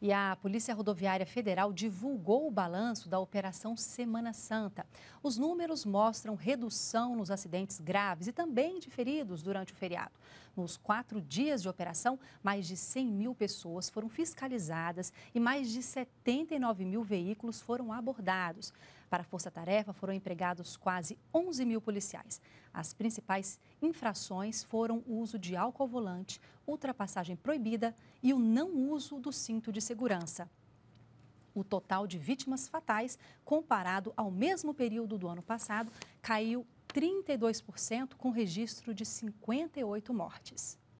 E a Polícia Rodoviária Federal divulgou o balanço da Operação Semana Santa. Os números mostram redução nos acidentes graves e também de feridos durante o feriado. Nos quatro dias de operação, mais de 100 mil pessoas foram fiscalizadas e mais de 79 mil veículos foram abordados. Para a força-tarefa foram empregados quase 11 mil policiais. As principais infrações foram o uso de álcool volante, ultrapassagem proibida e o não uso do cinto de segurança o total de vítimas fatais, comparado ao mesmo período do ano passado, caiu 32% com registro de 58 mortes.